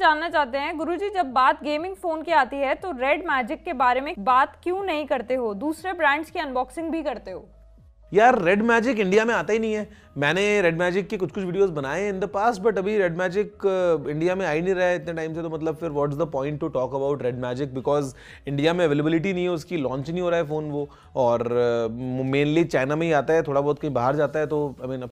जानना चाहते हैं गुरुजी जब बात गेमिंग फोन की आती है तो रेड मैजिक के बारे में बात क्यों नहीं करते हो दूसरे ब्रांड्स की अनबॉक्सिंग भी करते हो यार रेड मैजिक इंडिया में आता ही नहीं है मैंने रेड मैजिक के कुछ कुछ वीडियोस बनाए इन द पास्ट बट अभी रेड मैजिक इंडिया में आ ही नहीं रहा है इतने टाइम से तो मतलब फिर what's the point to talk about Red Magic because India में अवेलेबिलिटी नहीं है उसकी लॉन्च नहीं हो रहा है फ़ोन वो और मेनली uh, चाइना में ही आता है थोड़ा बहुत कहीं बाहर जाता है तो आई मीन